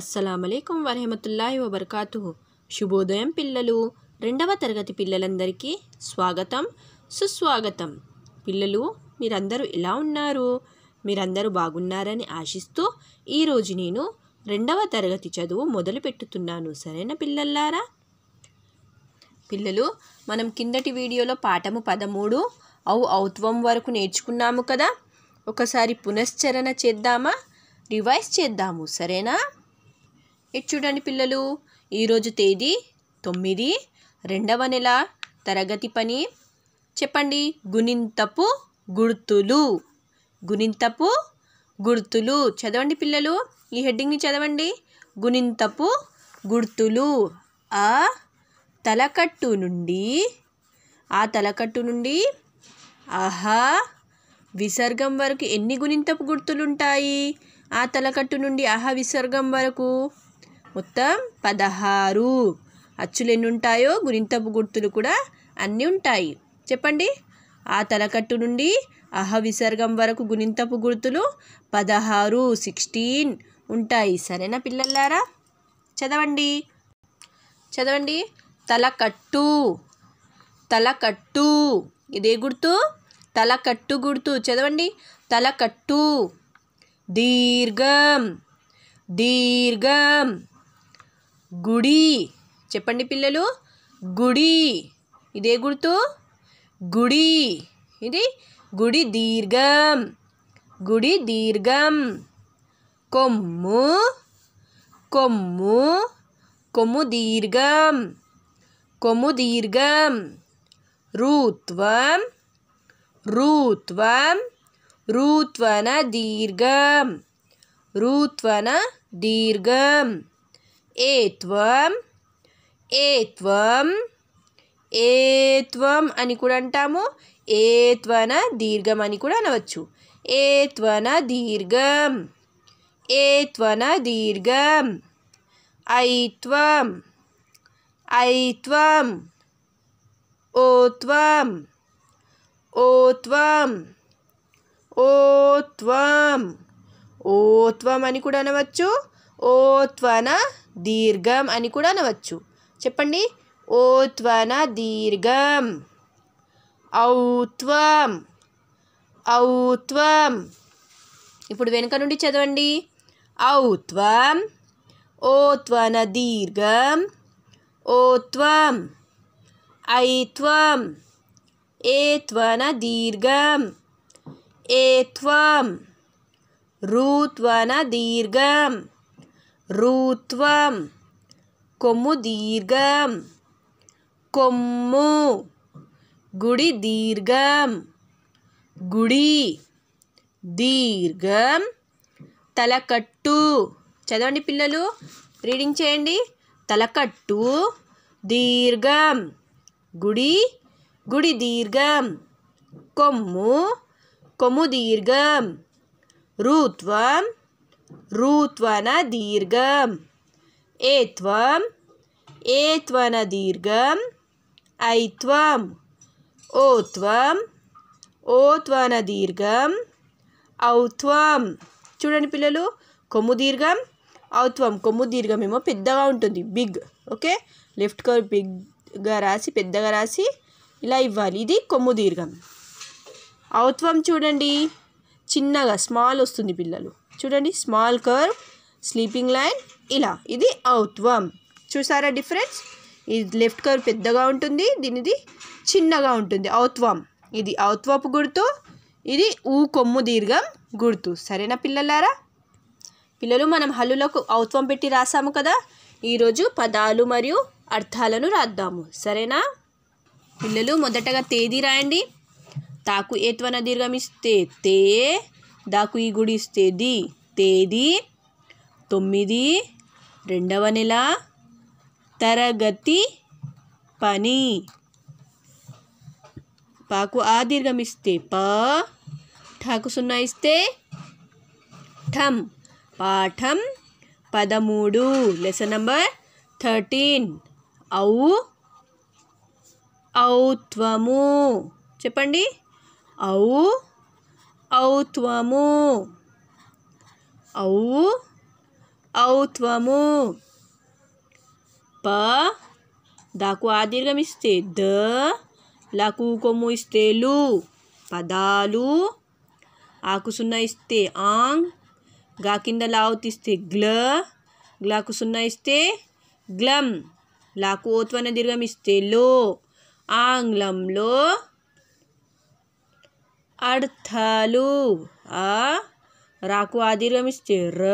అస్సలామలైకుం వరహమతుల్లాహి వబర్కాతు శుభోదయం పిల్లలు రెండవ తరగతి పిల్లలందరికీ స్వాగతం సుస్వాగతం పిల్లలు మీరందరూ ఎలా ఉన్నారు మీరందరూ బాగున్నారని ఆశిస్తూ ఈరోజు నేను రెండవ తరగతి చదువు మొదలు పెట్టుతున్నాను సరేనా పిల్లల్లారా పిల్లలు మనం కిందటి వీడియోలో పాఠము పదమూడు ఔ ఔత్వం వరకు నేర్చుకున్నాము కదా ఒకసారి పునశ్చరణ చేద్దామా రివైజ్ చేద్దాము సరేనా ఇటు చూడండి పిల్లలు ఈరోజు తేదీ తొమ్మిది రెండవ నెల తరగతి పని చెప్పండి గుణింతపు గుర్తులు గుణింతపు గుర్తులు చదవండి పిల్లలు ఈ హెడ్డింగ్ని చదవండి గుణింతపు గుర్తులు ఆ తలకట్టు నుండి ఆ తలకట్టు నుండి ఆహా విసర్గం వరకు ఎన్ని గుణింతపు గుర్తులుంటాయి ఆ తలకట్టు నుండి ఆహా విసర్గం వరకు మొత్తం పదహారు అచ్చులు ఎన్ని ఉంటాయో గురింతపు గుర్తులు కూడా అన్నీ ఉంటాయి చెప్పండి ఆ తలకట్టు నుండి అహ విసర్గం వరకు గుణింతపు గుర్తులు పదహారు సిక్స్టీన్ ఉంటాయి సరేనా పిల్లలారా చదవండి చదవండి తలకట్టు తలకట్టు ఇదే గుర్తు తలకట్టు గుర్తు చదవండి తలకట్టు దీర్ఘం దీర్ఘం గుడి చెప్పండి పిల్లలు గుడి ఇదే గుర్తు గుడి ఇది గుడి దీర్ఘం గుడి దీర్ఘం కొమ్ము కొమ్ము కొమ్ము దీర్ఘం కొమ్ము దీర్ఘం రూత్వం రూత్వం రూత్వన దీర్ఘం రూత్వన దీర్ఘం ఏత్వం ఏత్వం ఏత్వం అని కూడా అంటాము ఏత్వన దీర్ఘం అని కూడా అనవచ్చు ఏత్వన దీర్ఘం ఏత్వన దీర్ఘం ఐత్వం ఐత్వం ఓత్వం ఓత్వం ఓత్వం ఓత్వం అని కూడా అనవచ్చు ఓత్వన దీర్ఘం అని కూడా అనవచ్చు చెప్పండి ఓత్వన దీర్ఘం ఔత్వం ఔత్వం ఇప్పుడు వెనుక నుండి చదవండి ఔత్వం ఓత్వన దీర్ఘం ఓత్వం ఐత్వం ఏత్వన దీర్ఘం ఏత్వం రుత్వన దీర్ఘం రూత్వం కొమ్ము దీర్ఘం కొమ్ము గుడి దీర్ఘం గుడి దీర్ఘం తలకట్టు చదవండి పిల్లలు రీడింగ్ చేయండి తలకట్టు దీర్ఘం గుడి గుడి దీర్ఘం కొమ్ము కొమ్ము దీర్ఘం రూత్వం రుత్వన దీర్ఘం ఏత్వం ఏత్వన దీర్ఘం ఐత్వం ఓత్వం ఓత్వన దీర్ఘం ఔత్వం చూడండి పిల్లలు కొమ్ము దీర్ఘం ఔత్వం కొమ్ము దీర్ఘం ఏమో పెద్దగా ఉంటుంది బిగ్ ఓకే లెఫ్ట్ కవర్ బిగ్గా రాసి పెద్దగా రాసి ఇలా ఇవ్వాలి ఇది కొమ్ము దీర్ఘం ఔత్వం చూడండి చిన్నగా స్మాల్ వస్తుంది పిల్లలు చూడండి స్మాల్ కర్వ్ స్లీపింగ్ లైన్ ఇలా ఇది ఔత్వం చూసారా డిఫరెన్స్ ఇది లెఫ్ట్ కర్వ్ పెద్దగా ఉంటుంది దీనిది చిన్నగా ఉంటుంది ఔత్వం ఇది ఔత్వపు గుర్తు ఇది ఊ కొమ్ము దీర్ఘం గుర్తు సరేనా పిల్లలారా పిల్లలు మనం హల్లులకు ఔత్వం పెట్టి రాసాము కదా ఈరోజు పదాలు మరియు అర్థాలను రాద్దాము సరేనా పిల్లలు మొదటగా తేదీ రాయండి తాకు ఏత్వన దీర్ఘమిస్తే తే దాకు ఈ గుడి ఇస్తేది తేదీ తొమ్మిది రెండవ నెల తరగతి పని పాకు ఆ దీర్ఘం ఇస్తే ప ఠాకు సున్నా ఇస్తే ఠం పాఠం పదమూడు లెసన్ నంబర్ థర్టీన్ ఔ ఔత్వము చెప్పండి ఔ ఔత్వము ఔ ఔత్వము ప దాకు ఆదీర్ఘం ఇస్తే ద లాకు కొమ్ము ఇస్తే లు పదాలు ఆకు సున్నా ఇస్తే ఆంగ్ గా కింద లావుతిస్తే గ్ల గ్లాకు సున్నా ఇస్తే గ్లం లాకు ఓత్వన దీర్ఘం ఇస్తే లో ఆంగ్లంలో అర్థాలు ఆ రాకు ఆదిర్యం ఇస్తే ర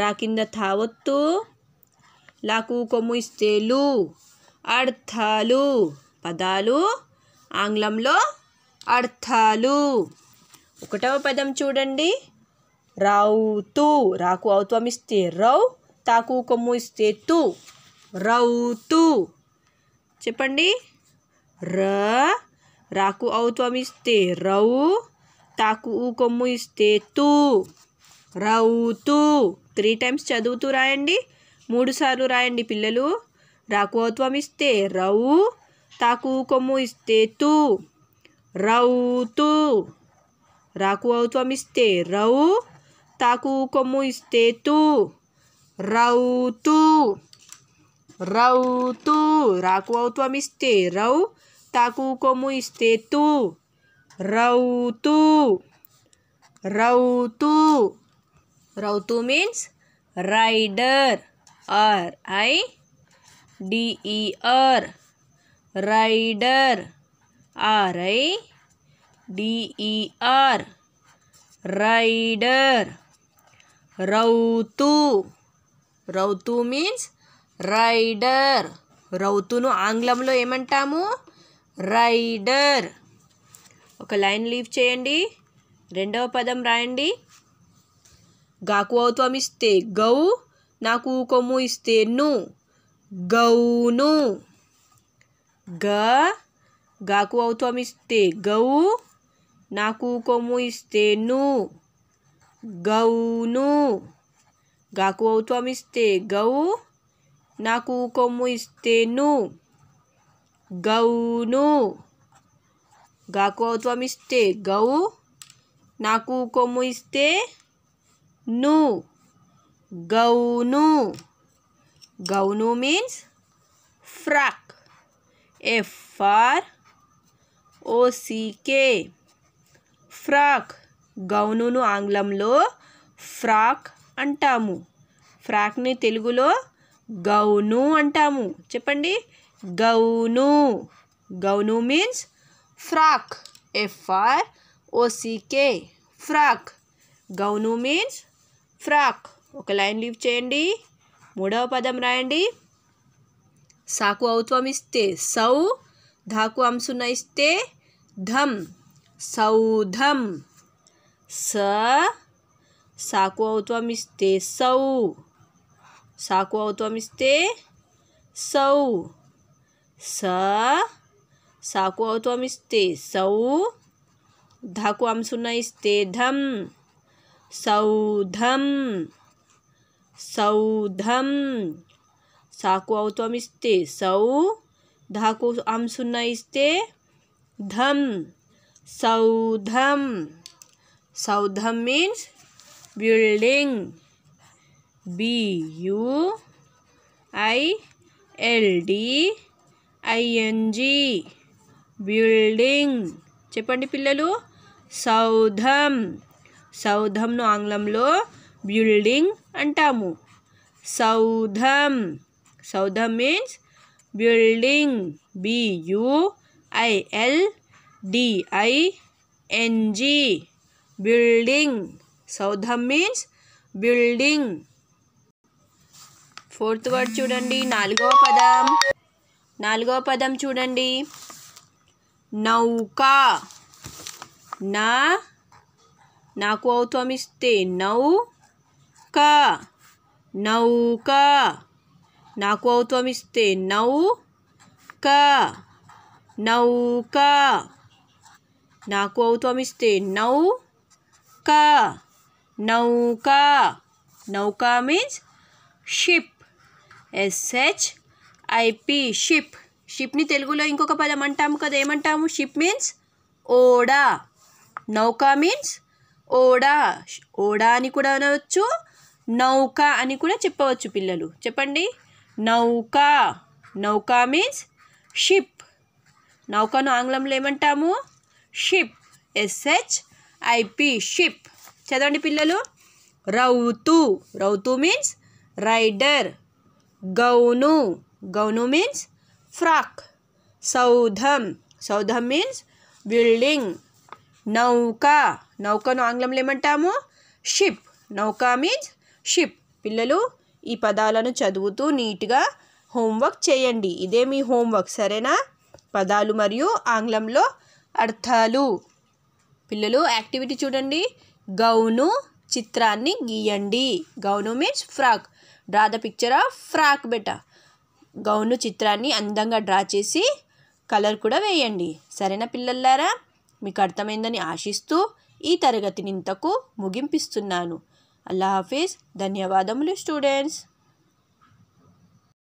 రా కింద తావత్తు లాకు కొమ్ము ఇస్తే లు అర్థాలు పదాలు ఆంగ్లంలో అర్థాలు ఒకటవ పదం చూడండి రౌతు రాకు ఔత్వం ఇస్తే రౌ తాకు కొమ్ము ఇస్తే తు రౌతు చెప్పండి ర రాకు ఔత్వం ఇస్తే రౌ తాకు ఊ కొమ్ము ఇస్తే తూ రౌతూ త్రీ టైమ్స్ చదువుతూ రాయండి మూడుసార్లు రాయండి పిల్లలు రాకు ఔత్వం ఇస్తే రౌ తాకు కొమ్ము ఇస్తే తూ రాకు రాకువత్వం ఇస్తే రౌ తాకు కొమ్ము ఇస్తే తూ రౌతు రాకు రాకువత్వం ఇస్తే రౌ taku takukomuiste tu rautu rautu rautu means rider r i d e r rider r i d e r rider రౌతు రౌతు మీన్స్ రైడర్ రౌతును ఆంగ్లంలో ఏమంటాము రైడర్ ఒక లైన్ లీవ్ చేయండి రెండవ పదం రాయండి గాకు ఔత్వం ఇస్తే గౌ నాకు కొమ్ము ఇస్తే ను గౌను గ గాకు ఔత్వం ఇస్తే గౌ నాకు కొమ్ము ఇస్తే ను గౌను గాకు ఔత్వం ఇస్తే గౌ నాకు కొమ్ము ఇస్తే ను గౌను గాకు ఔత్వం ఇస్తే గౌ నాకు కొమ్ము ఇస్తే ను గౌను గౌను means frock F R O C K frock గౌనును ఆంగ్లంలో ఫ్రాక్ అంటాము ఫ్రాక్ని తెలుగులో గౌను అంటాము చెప్పండి गौनु गौनु means frock F I O C K frock गौनु मीन्स फ्रॉक एक लाइन लीव చేయండి మూడవ పదం రాయండి సాకు అవుతుమిస్తే సౌ ధకు암సనైస్తే ధమ్ సౌధమ్ స సాకు అవుతుమిస్తే సౌ సాకు అవుతుమిస్తే సౌ स साकु अवतो हम इस्ते सौ धाकु हम सुना इस्ते धम सौधम सौधम साको अवतो हम इस्ते सौ धाकु हम सुना इस्ते धम सौधम सौधम means building B U I L D I N G building చెప్పండి పిల్లలు సౌధం సౌధంను ఆంగ్లంలో బిల్డింగ్ అంటాము సౌధం సౌధం means building B U I L D I N G building సౌధం మీన్స్ బిల్డింగ్ ఫోర్త్ వర్డ్ చూడండి నాలుగవ పదం నాలుగో పదం చూడండి నౌకా నా నాకు ఔత్వం ఇస్తే నౌ క నౌక నాకు ఔత్వం ఇస్తే నౌ క నౌక నాకు ఔత్వం ఇస్తే నౌ క నౌక నౌక means ship S H I P ship షిప్ని తెలుగులో ఇంకొక పదం అంటాము కదా ఏమంటాము షిప్ మీన్స్ ఓడా నౌక మీన్స్ ఓడా ఓడా అని కూడా అనవచ్చు నౌక అని కూడా చెప్పవచ్చు పిల్లలు చెప్పండి నౌక నౌక మీన్స్ షిప్ నౌకను ఆంగ్లంలో ఏమంటాము షిప్ ఎస్హెచ్ ఐపి షిప్ చదవండి పిల్లలు రౌతు రౌతు మీన్స్ రైడర్ గౌను గౌను మీన్స్ ఫ్రాక్ సౌధం సౌధం మీన్స్ బిల్డింగ్ నౌక నౌకను ఆంగ్లంలో ఏమంటాము షిప్ నౌక మీన్స్ షిప్ పిల్లలు ఈ పదాలను చదువుతూ నీట్గా హోంవర్క్ చేయండి ఇదే మీ హోంవర్క్ సరేనా పదాలు మరియు ఆంగ్లంలో అర్థాలు పిల్లలు యాక్టివిటీ చూడండి గౌను చిత్రాన్ని గీయండి గౌను means frock draw the picture of frock బెటా గౌను చిత్రాన్ని అందంగా డ్రా చేసి కలర్ కూడా వేయండి సరేనా పిల్లలారా మీకు అర్థమైందని ఆశిస్తూ ఈ తరగతిని ఇంతకు ముగింపిస్తున్నాను అల్లా హాఫీజ్ ధన్యవాదములు స్టూడెంట్స్